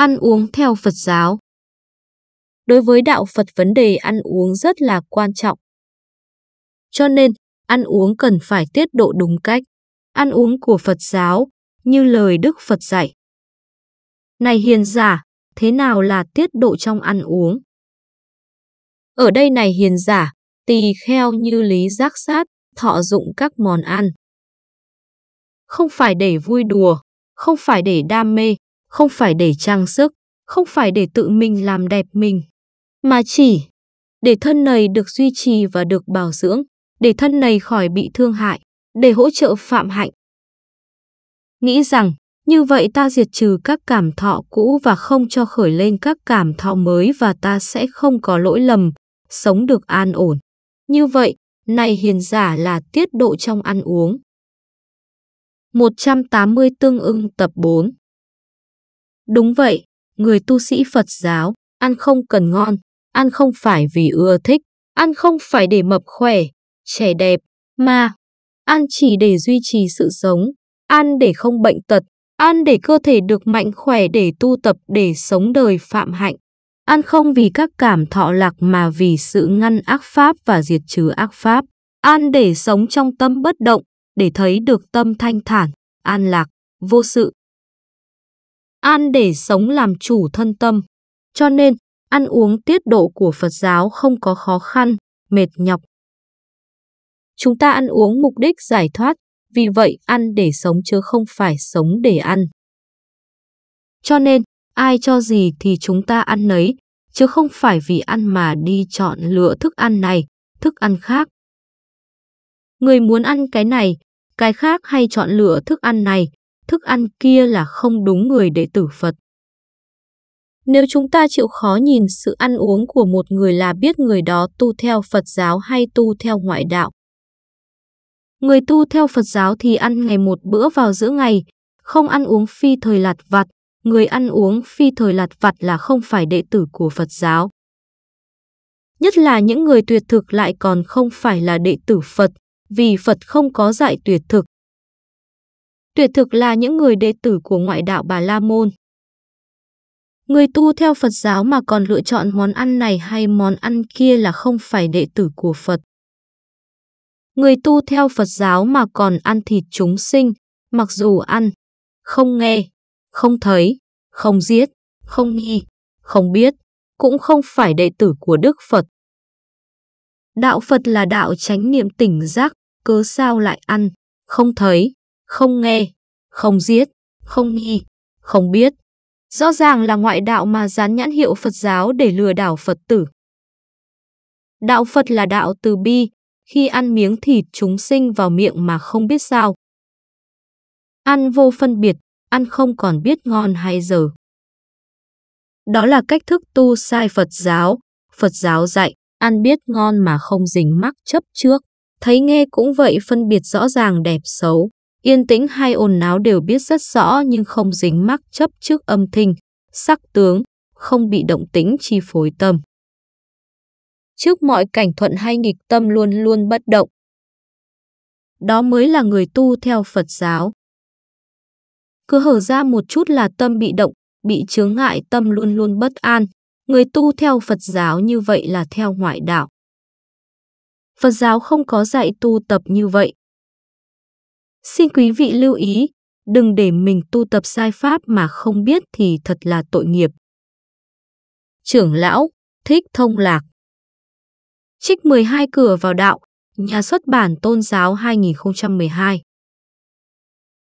ăn uống theo Phật giáo. Đối với đạo Phật vấn đề ăn uống rất là quan trọng. Cho nên, ăn uống cần phải tiết độ đúng cách. Ăn uống của Phật giáo, như lời Đức Phật dạy. Này hiền giả, thế nào là tiết độ trong ăn uống? Ở đây này hiền giả, tỳ kheo như lý giác sát, thọ dụng các món ăn. Không phải để vui đùa, không phải để đam mê, không phải để trang sức, không phải để tự mình làm đẹp mình, mà chỉ để thân này được duy trì và được bảo dưỡng, để thân này khỏi bị thương hại, để hỗ trợ phạm hạnh. Nghĩ rằng, như vậy ta diệt trừ các cảm thọ cũ và không cho khởi lên các cảm thọ mới và ta sẽ không có lỗi lầm, sống được an ổn. Như vậy, này hiền giả là tiết độ trong ăn uống. 180 tương ưng tập 4 Đúng vậy, người tu sĩ Phật giáo, ăn không cần ngon, ăn không phải vì ưa thích, ăn không phải để mập khỏe, trẻ đẹp, mà ăn chỉ để duy trì sự sống, ăn để không bệnh tật, ăn để cơ thể được mạnh khỏe để tu tập để sống đời phạm hạnh, ăn không vì các cảm thọ lạc mà vì sự ngăn ác pháp và diệt trừ ác pháp, ăn để sống trong tâm bất động, để thấy được tâm thanh thản, an lạc, vô sự ăn để sống làm chủ thân tâm. Cho nên, ăn uống tiết độ của Phật giáo không có khó khăn, mệt nhọc. Chúng ta ăn uống mục đích giải thoát, vì vậy ăn để sống chứ không phải sống để ăn. Cho nên, ai cho gì thì chúng ta ăn nấy, chứ không phải vì ăn mà đi chọn lựa thức ăn này, thức ăn khác. Người muốn ăn cái này, cái khác hay chọn lựa thức ăn này thức ăn kia là không đúng người đệ tử Phật. Nếu chúng ta chịu khó nhìn sự ăn uống của một người là biết người đó tu theo Phật giáo hay tu theo ngoại đạo. Người tu theo Phật giáo thì ăn ngày một bữa vào giữa ngày, không ăn uống phi thời lạt vặt. Người ăn uống phi thời lạt vặt là không phải đệ tử của Phật giáo. Nhất là những người tuyệt thực lại còn không phải là đệ tử Phật, vì Phật không có dạy tuyệt thực, tuyệt thực là những người đệ tử của ngoại đạo Bà La Môn. Người tu theo Phật giáo mà còn lựa chọn món ăn này hay món ăn kia là không phải đệ tử của Phật. Người tu theo Phật giáo mà còn ăn thịt chúng sinh, mặc dù ăn, không nghe, không thấy, không giết, không nghi, không biết, cũng không phải đệ tử của Đức Phật. Đạo Phật là đạo chánh niệm tỉnh giác, cớ sao lại ăn, không thấy, không nghe, không giết, không nghi, không biết. Rõ ràng là ngoại đạo mà dán nhãn hiệu Phật giáo để lừa đảo Phật tử. Đạo Phật là đạo từ bi, khi ăn miếng thịt chúng sinh vào miệng mà không biết sao. Ăn vô phân biệt, ăn không còn biết ngon hay dở. Đó là cách thức tu sai Phật giáo. Phật giáo dạy, ăn biết ngon mà không dính mắc chấp trước. Thấy nghe cũng vậy phân biệt rõ ràng đẹp xấu. Yên tĩnh hay ồn náo đều biết rất rõ nhưng không dính mắc chấp trước âm thinh, sắc tướng, không bị động tĩnh chi phối tâm. Trước mọi cảnh thuận hay nghịch tâm luôn luôn bất động. Đó mới là người tu theo Phật giáo. Cứ hở ra một chút là tâm bị động, bị chướng ngại tâm luôn luôn bất an. Người tu theo Phật giáo như vậy là theo ngoại đạo. Phật giáo không có dạy tu tập như vậy. Xin quý vị lưu ý, đừng để mình tu tập sai pháp mà không biết thì thật là tội nghiệp. Trưởng lão, thích thông lạc Trích 12 cửa vào đạo, nhà xuất bản tôn giáo 2012